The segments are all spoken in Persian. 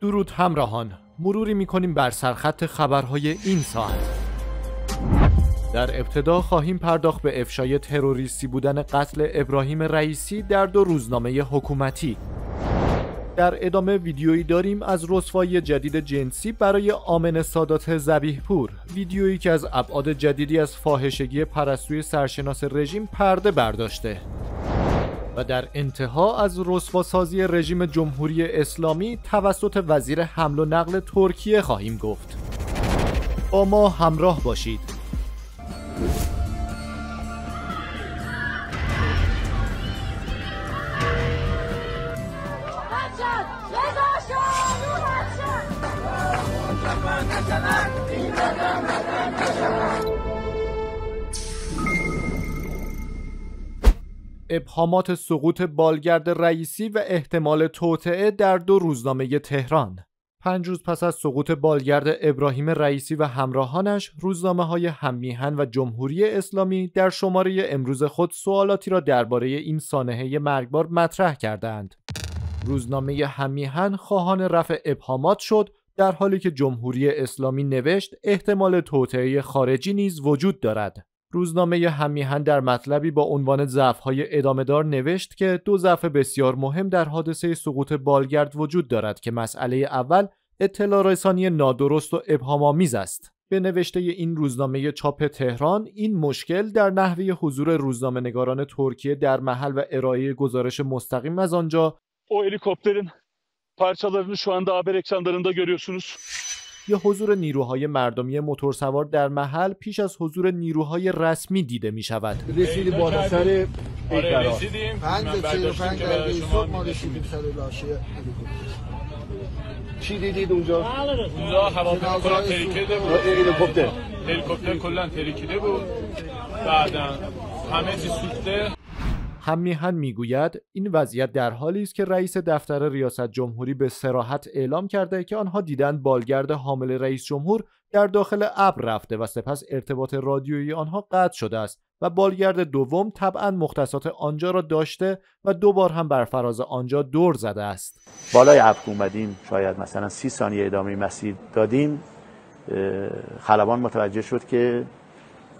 درود همراهان مروری میکنیم بر سرخط خبرهای این ساعت در ابتدا خواهیم پرداخت به افشای تروریستی بودن قتل ابراهیم رئیسی در دو روزنامه حکومتی در ادامه ویدیویی داریم از رسوای جدید جنسی برای آمن سادات زبیه پور ویدیویی که از ابعاد جدیدی از فاحشگی پرستوی سرشناس رژیم پرده برداشته و در انتها از رسواسازی رژیم جمهوری اسلامی توسط وزیر حمل و نقل ترکیه خواهیم گفت با ما همراه باشید ابهامات سقوط بالگرد رئیسی و احتمال توطعه در دو روزنامه تهران پنج روز پس از سقوط بالگرد ابراهیم رئیسی و همراهانش روزنامه های همیهن و جمهوری اسلامی در شماره امروز خود سوالاتی را درباره این سانحه مرگبار مطرح کردند. روزنامه همیهن خواهان رفع ابهامات شد در حالی که جمهوری اسلامی نوشت احتمال توطعه خارجی نیز وجود دارد. روزنامه همیهن در مطلبی با عنوان ضعف‌های ادامهدار نوشت که دو ضعف بسیار مهم در حادثه سقوط بالگرد وجود دارد که مسئله اول اطلاع رسانی نادرست و ابهام‌آمیز است. به نوشته این روزنامه چاپ تهران این مشکل در نحوه حضور روزنامه نگاران ترکیه در محل و ارائه گزارش مستقیم از آنجا او هلیکوپترین parçalarını şu anda haber ekranlarında görüyorsunuz. یا حضور نیروهای مردمی موتورسوار در محل پیش از حضور نیروهای رسمی دیده می شود رسیدی با سر آره، صبح ما رسیدیم لاشه چی دیدید اونجا؟ اونجا هواپیما کلا تریکیده بود هلیکوپتر هلیکوپتر کلا تریکیده بود بعدا همه چی سوخته همیهن میگوید این وضعیت در حالی است که رئیس دفتر ریاست جمهوری به سراحت اعلام کرده که آنها دیدند بالگرد حامل رئیس جمهور در داخل ابر رفته و سپس ارتباط رادیویی آنها قطع شده است و بالگرد دوم طبعا مختصات آنجا را داشته و دو بار هم بر فراز آنجا دور زده است بالای ابر اومدیم شاید مثلا سی ثانیه ادامه مسیر دادیم خلبان متوجه شد که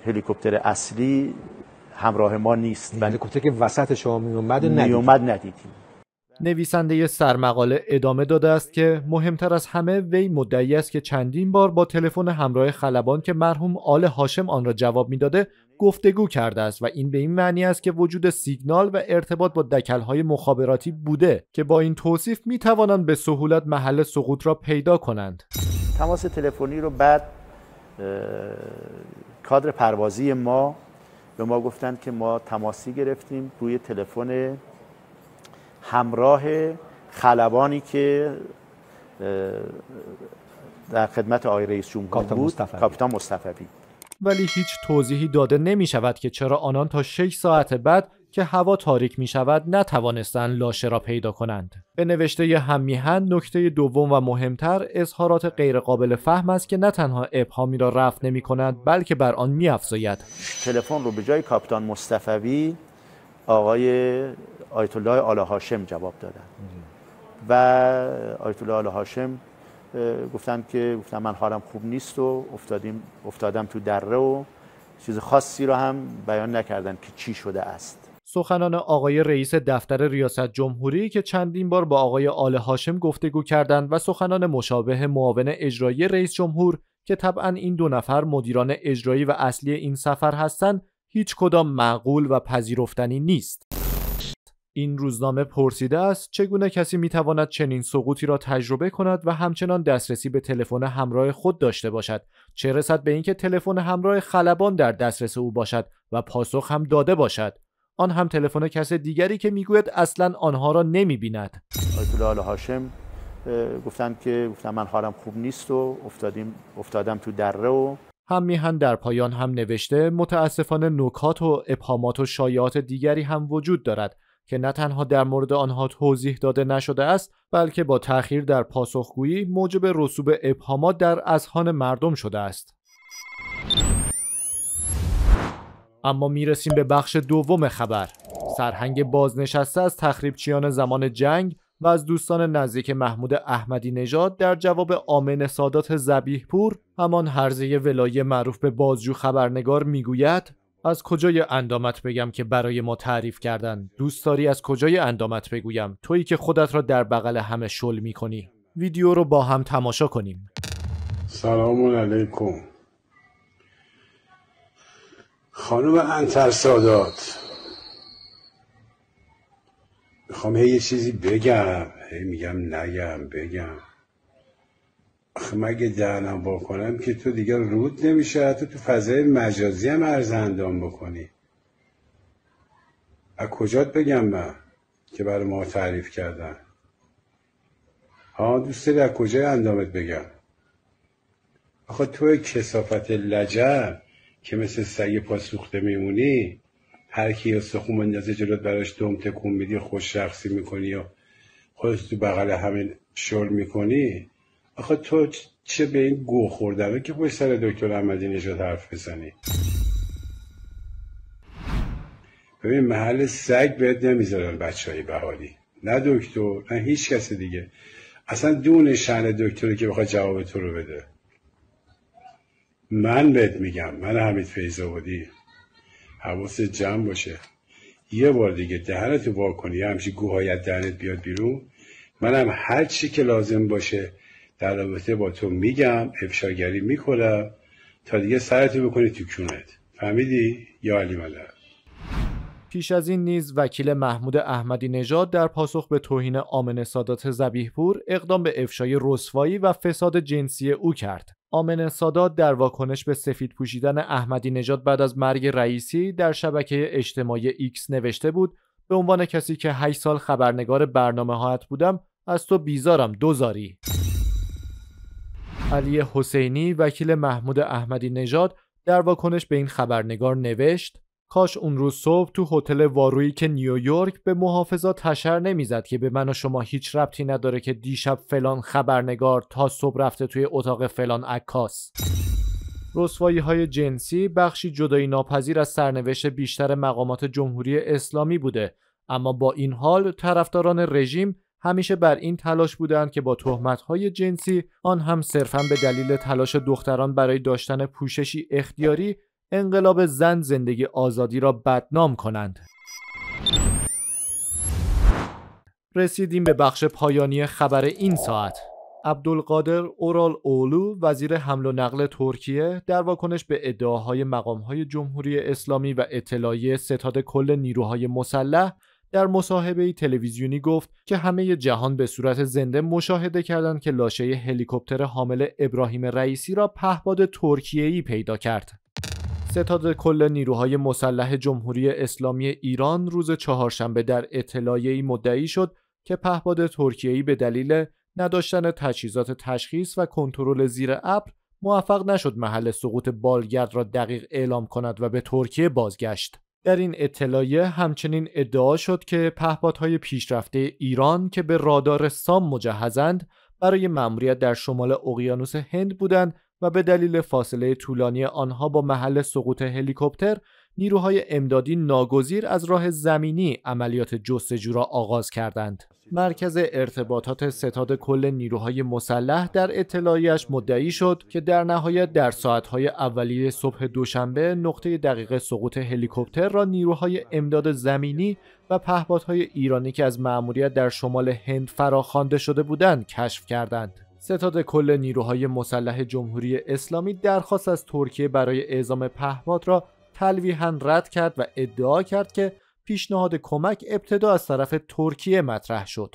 هلیکوپتر اصلی همراه ما نیست که بله، بله. وسط شما اومد نیومد ندیدیم نویسنده سرمقاله ادامه داده است که مهمتر از همه وی مدعی است که چندین بار با تلفن همراه خلبان که مرحوم آل هاشم آن را جواب میداده گفتگو کرده است و این به این معنی است که وجود سیگنال و ارتباط با دکلهای مخابراتی بوده که با این توصیف می توانند به سهولت محل سقوط را پیدا کنند تماس تلفنی رو بعد کادر پروازی ما به ما گفتند که ما تماسی گرفتیم روی تلفن همراه خلبانی که در خدمت آقای رئیس جمهور بود کاپیتان مصطفی ولی هیچ توضیحی داده نمی شود که چرا آنان تا 6 ساعت بعد که هوا تاریک می شود نتوانستند لاشه را پیدا کنند. به نوشته همیهن نکته دوم و مهمتر اظهارات غیرقابل فهم است که نه تنها ابهامی را رفت نمی کند بلکه بر آن می تلفن رو به جای کاپیتان مصطفوی آقای آیت الله آل هاشم جواب دادن و آیت الله آل هاشم گفتن که گفتن من حالم خوب نیست و افتادیم افتادم تو دره و چیز خاصی رو هم بیان نکردن که چی شده است سخنان آقای رئیس دفتر ریاست جمهوری که چندین بار با آقای آل هاشم گفتگو کردند و سخنان مشابه معاون اجرایی رئیس جمهور که طبعا این دو نفر مدیران اجرایی و اصلی این سفر هستند هیچ کدام معقول و پذیرفتنی نیست این روزنامه پرسیده است چگونه کسی میتواند چنین سقوطی را تجربه کند و همچنان دسترسی به تلفن همراه خود داشته باشد چه رسد به اینکه تلفن همراه خلبان در دسترس او باشد و پاسخ هم داده باشد آن هم تلفن کس دیگری که میگوید اصلا آنها را نمیبیند بیند. هاشم گفتند که گفتم من حالم خوب نیست و افتادیم افتادم تو دره و هم میهن در پایان هم نوشته متاسفانه نکات و ابهامات و شایعات دیگری هم وجود دارد که نه تنها در مورد آنها توضیح داده نشده است بلکه با تأخیر در پاسخگویی موجب رسوب ابهامات در اذهان مردم شده است اما میرسیم به بخش دوم خبر سرهنگ بازنشسته از تخریبچیان زمان جنگ و از دوستان نزدیک محمود احمدی نژاد در جواب آمن سادات زبیه پور همان هرزه ولایه معروف به بازجو خبرنگار میگوید از کجای اندامت بگم که برای ما تعریف کردن دوست داری از کجای اندامت بگویم تویی که خودت را در بغل همه شل میکنی ویدیو رو با هم تماشا کنیم سلام علیکم خانم انتر سادات میخوام هی یه چیزی بگم هی میگم نگم بگم آخه مگه دهنم با کنم که تو دیگه رود نمیشه حتی تو فضای مجازی هم اندام بکنی از کجات بگم من که برای ما تعریف کردن ها دوست داری از کجای اندامت بگم آخه تو کسافت لجب که مثل سگ پاسوخته میمونی هر کی استخون بندازه جلوت براش دوم تکون میدی خوش شخصی میکنی یا خودت تو بغل همین شل میکنی آخه تو چه به این گوه خوردنه که پشت سر دکتر احمدی نژاد حرف بزنی ببین محل سگ بهت نمیذارن بچه های نه دکتر نه هیچ کس دیگه اصلا دون شهن دکتری که بخواد جواب تو رو بده من بهت میگم من حمید آبادی حواس جمع باشه یه بار دیگه دهنت وا کنی همچی گوهایت دهنت بیاد بیرون منم هر چی که لازم باشه در رابطه با تو میگم افشاگری میکنم تا دیگه سرتو بکنی تو کونت فهمیدی یا علی ملک پیش از این نیز وکیل محمود احمدی نژاد در پاسخ به توهین آمن سادات زبیحپور اقدام به افشای رسوایی و فساد جنسی او کرد آمن سادات در واکنش به سفید پوشیدن احمدی نژاد بعد از مرگ رئیسی در شبکه اجتماعی ایکس نوشته بود به عنوان کسی که 8 سال خبرنگار برنامه هایت بودم از تو بیزارم دوزاری علی حسینی وکیل محمود احمدی نژاد در واکنش به این خبرنگار نوشت کاش اون روز صبح تو هتل وارویی که نیویورک به محافظا تشر نمیزد که به من و شما هیچ ربطی نداره که دیشب فلان خبرنگار تا صبح رفته توی اتاق فلان عکاس رسوایی های جنسی بخشی جدایی ناپذیر از سرنوشت بیشتر مقامات جمهوری اسلامی بوده اما با این حال طرفداران رژیم همیشه بر این تلاش بودند که با تهمت های جنسی آن هم صرفا به دلیل تلاش دختران برای داشتن پوششی اختیاری انقلاب زن زندگی آزادی را بدنام کنند رسیدیم به بخش پایانی خبر این ساعت عبدالقادر اورال اولو وزیر حمل و نقل ترکیه در واکنش به ادعاهای مقامهای جمهوری اسلامی و اطلاعیه ستاد کل نیروهای مسلح در مصاحبه تلویزیونی گفت که همه جهان به صورت زنده مشاهده کردند که لاشه هلیکوپتر حامل ابراهیم رئیسی را پهباد ترکیه‌ای پیدا کرد. ستاد کل نیروهای مسلح جمهوری اسلامی ایران روز چهارشنبه در اطلاعیه‌ای مدعی شد که پهپاد ترکیه‌ای به دلیل نداشتن تجهیزات تشخیص و کنترل زیر ابر موفق نشد محل سقوط بالگرد را دقیق اعلام کند و به ترکیه بازگشت. در این اطلاعیه همچنین ادعا شد که پهپادهای پیشرفته ایران که به رادار سام مجهزند برای مأموریت در شمال اقیانوس هند بودند و به دلیل فاصله طولانی آنها با محل سقوط هلیکوپتر نیروهای امدادی ناگزیر از راه زمینی عملیات جستجو را آغاز کردند. مرکز ارتباطات ستاد کل نیروهای مسلح در اطلاعیش مدعی شد که در نهایت در ساعتهای اولیه صبح دوشنبه نقطه دقیق سقوط هلیکوپتر را نیروهای امداد زمینی و پهپادهای ایرانی که از مأموریت در شمال هند فراخوانده شده بودند کشف کردند. ستاد کل نیروهای مسلح جمهوری اسلامی درخواست از ترکیه برای اعزام پهپاد را تلویحا رد کرد و ادعا کرد که پیشنهاد کمک ابتدا از طرف ترکیه مطرح شد.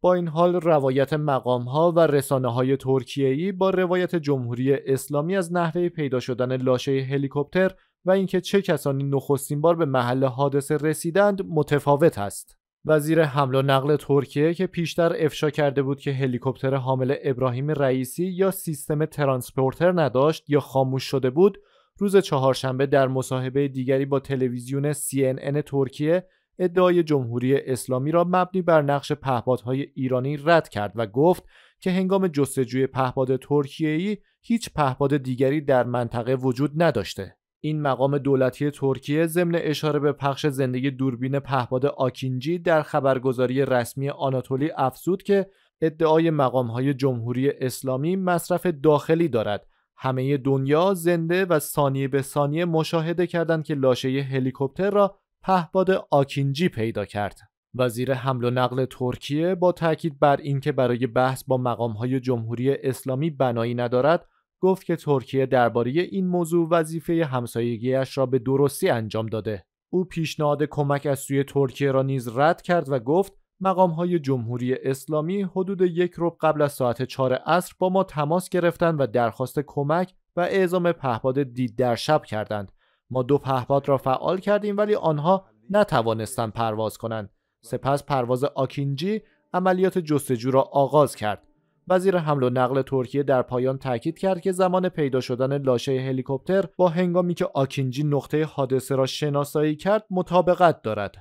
با این حال روایت مقام ها و رسانه های ترکیه ای با روایت جمهوری اسلامی از نحوه پیدا شدن لاشه هلیکوپتر و اینکه چه کسانی نخستین بار به محل حادثه رسیدند متفاوت است. وزیر حمل و نقل ترکیه که پیشتر افشا کرده بود که هلیکوپتر حامل ابراهیم رئیسی یا سیستم ترانسپورتر نداشت یا خاموش شده بود روز چهارشنبه در مصاحبه دیگری با تلویزیون CNN ترکیه ادعای جمهوری اسلامی را مبنی بر نقش پهپادهای ایرانی رد کرد و گفت که هنگام جستجوی پهپاد ترکیه‌ای هیچ پهپاد دیگری در منطقه وجود نداشته. این مقام دولتی ترکیه ضمن اشاره به پخش زندگی دوربین پهباد آکینجی در خبرگزاری رسمی آناتولی افزود که ادعای های جمهوری اسلامی مصرف داخلی دارد همه دنیا زنده و ثانیه به ثانیه مشاهده کردند که لاشه هلیکوپتر را پهباد آکینجی پیدا کرد وزیر حمل و نقل ترکیه با تاکید بر اینکه برای بحث با های جمهوری اسلامی بنایی ندارد گفت که ترکیه درباره این موضوع وظیفه همسایگیش را به درستی انجام داده. او پیشنهاد کمک از سوی ترکیه را نیز رد کرد و گفت مقام های جمهوری اسلامی حدود یک رب قبل از ساعت 4 عصر با ما تماس گرفتند و درخواست کمک و اعزام پهپاد دید در شب کردند. ما دو پهپاد را فعال کردیم ولی آنها نتوانستند پرواز کنند. سپس پرواز آکینجی عملیات جستجو را آغاز کرد. وزیر حمل و نقل ترکیه در پایان تاکید کرد که زمان پیدا شدن لاشه هلیکوپتر با هنگامی که آکینجی نقطه حادثه را شناسایی کرد مطابقت دارد.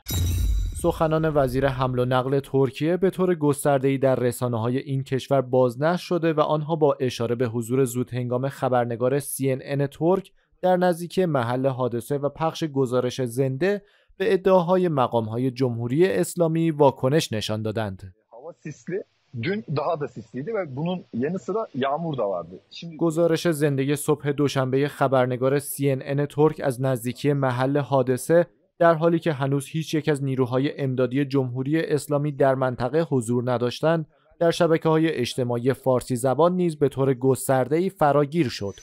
سخنان وزیر حمل و نقل ترکیه به طور گسترده‌ای در رسانه های این کشور بازنشر شده و آنها با اشاره به حضور زود هنگام خبرنگار CNN ترک در نزدیکی محل حادثه و پخش گزارش زنده به ادعاهای مقامهای جمهوری اسلامی واکنش نشان دادند. dün daha da sisliydi ve bunun yanı sıra yağmur گزارش زندگی صبح دوشنبه خبرنگار CNN ترک از نزدیکی محل حادثه در حالی که هنوز هیچ یک از نیروهای امدادی جمهوری اسلامی در منطقه حضور نداشتند در شبکه های اجتماعی فارسی زبان نیز به طور گسترده فراگیر شد.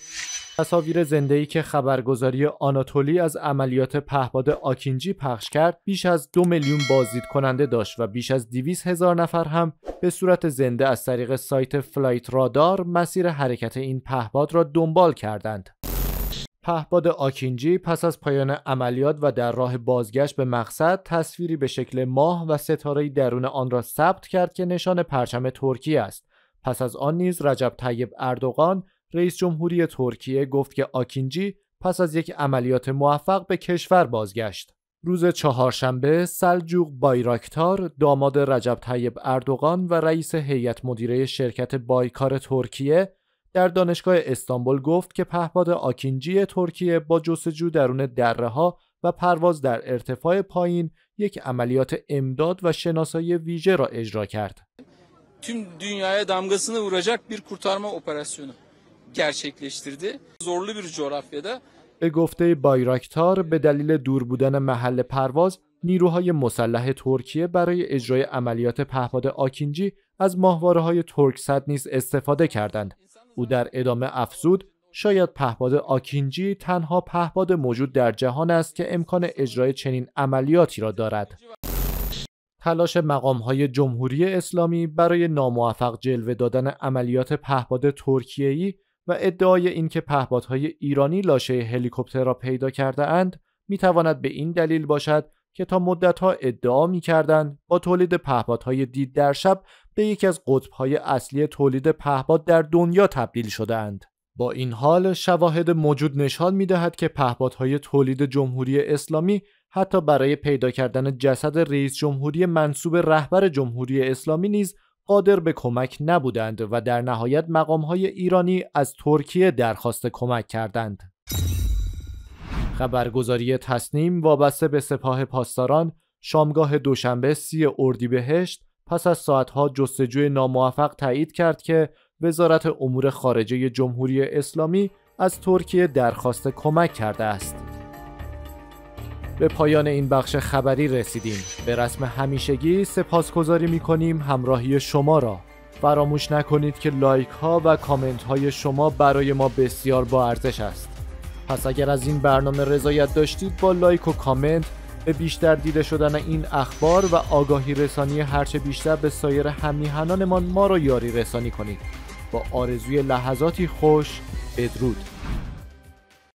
تصاویر ای که خبرگزاری آناتولی از عملیات پهباد آکینجی پخش کرد بیش از دو میلیون بازدید کننده داشت و بیش از 200 هزار نفر هم به صورت زنده از طریق سایت فلایت رادار مسیر حرکت این پهباد را دنبال کردند. پهباد آکینجی پس از پایان عملیات و در راه بازگشت به مقصد تصویری به شکل ماه و ستاره درون آن را ثبت کرد که نشان پرچم ترکیه است. پس از آن نیز رجب طیب اردوغان رئیس جمهوری ترکیه گفت که آکینجی پس از یک عملیات موفق به کشور بازگشت. روز چهارشنبه سلجوق بایراکتار داماد رجب طیب اردوغان و رئیس هیئت مدیره شرکت بایکار ترکیه در دانشگاه استانبول گفت که پهپاد آکینجی ترکیه با جستجو درون دره ها و پرواز در ارتفاع پایین یک عملیات امداد و شناسایی ویژه را اجرا کرد. tüm dünyaya damgasını vuracak bir kurtarma operasyonu. gerçekleştirdi. به e گفته بایراکتار به دلیل دور بودن محل پرواز نیروهای مسلح ترکیه برای اجرای عملیات پهپاد آکینجی از ماهواره های صد نیز استفاده کردند او در ادامه افزود شاید پهپاد آکینجی تنها پهپاد موجود در جهان است که امکان اجرای چنین عملیاتی را دارد تلاش مقام های جمهوری اسلامی برای ناموفق جلوه دادن عملیات پهپاد ترکیه‌ای و ادعای اینکه پهپادهای ایرانی لاشه هلیکوپتر را پیدا کرده اند تواند به این دلیل باشد که تا مدتها ادعا کردند با تولید پهپادهای دید در شب به یکی از قطبهای اصلی تولید پهپاد در دنیا تبدیل شده اند. با این حال شواهد موجود نشان دهد که پهپادهای تولید جمهوری اسلامی حتی برای پیدا کردن جسد رئیس جمهوری منصوب رهبر جمهوری اسلامی نیز قادر به کمک نبودند و در نهایت های ایرانی از ترکیه درخواست کمک کردند. خبرگزاری تصنیم وابسته به سپاه پاسداران شامگاه دوشنبه سی اردیبهشت پس از ساعتها جستجوی ناموفق تایید کرد که وزارت امور خارجه جمهوری اسلامی از ترکیه درخواست کمک کرده است. به پایان این بخش خبری رسیدیم به رسم همیشگی سپاسگزاری میکنیم همراهی شما را فراموش نکنید که لایک ها و کامنت های شما برای ما بسیار با ارزش است پس اگر از این برنامه رضایت داشتید با لایک و کامنت به بیشتر دیده شدن این اخبار و آگاهی رسانی هرچه بیشتر به سایر همیهنانمان ما را یاری رسانی کنید با آرزوی لحظاتی خوش بدرود